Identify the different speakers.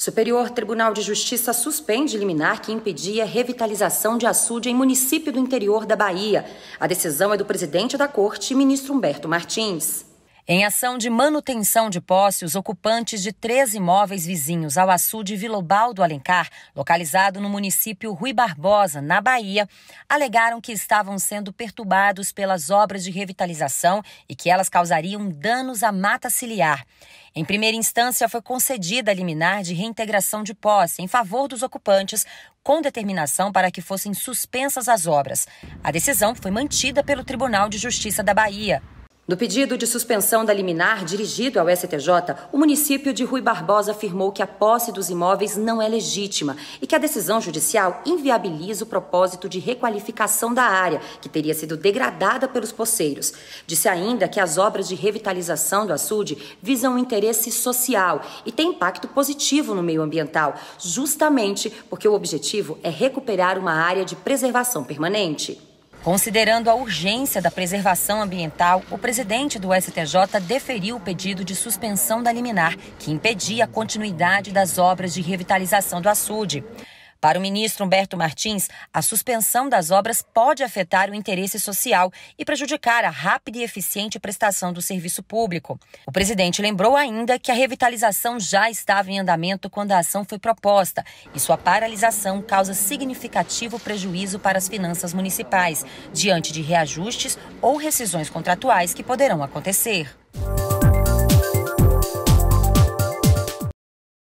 Speaker 1: Superior Tribunal de Justiça suspende liminar que impedia revitalização de açude em município do interior da Bahia. A decisão é do presidente da corte, ministro Humberto Martins. Em ação de manutenção de posse, os ocupantes de três imóveis vizinhos ao açude Vilobal do Alencar, localizado no município Rui Barbosa, na Bahia, alegaram que estavam sendo perturbados pelas obras de revitalização e que elas causariam danos à mata ciliar. Em primeira instância, foi concedida a liminar de reintegração de posse em favor dos ocupantes, com determinação para que fossem suspensas as obras. A decisão foi mantida pelo Tribunal de Justiça da Bahia. No pedido de suspensão da liminar dirigido ao STJ, o município de Rui Barbosa afirmou que a posse dos imóveis não é legítima e que a decisão judicial inviabiliza o propósito de requalificação da área, que teria sido degradada pelos poceiros. Disse ainda que as obras de revitalização do açude visam um interesse social e têm impacto positivo no meio ambiental, justamente porque o objetivo é recuperar uma área de preservação permanente. Considerando a urgência da preservação ambiental, o presidente do STJ deferiu o pedido de suspensão da liminar, que impedia a continuidade das obras de revitalização do açude. Para o ministro Humberto Martins, a suspensão das obras pode afetar o interesse social e prejudicar a rápida e eficiente prestação do serviço público. O presidente lembrou ainda que a revitalização já estava em andamento quando a ação foi proposta e sua paralisação causa significativo prejuízo para as finanças municipais, diante de reajustes ou rescisões contratuais que poderão acontecer.